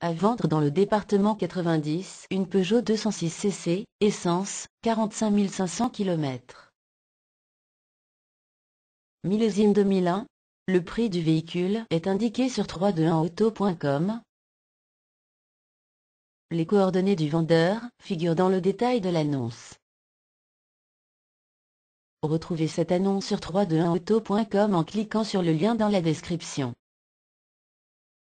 À vendre dans le département 90, une Peugeot 206 cc, essence, 45 500 km. Millésime 2001, le prix du véhicule est indiqué sur 321auto.com. Les coordonnées du vendeur figurent dans le détail de l'annonce. Retrouvez cette annonce sur 321auto.com en cliquant sur le lien dans la description.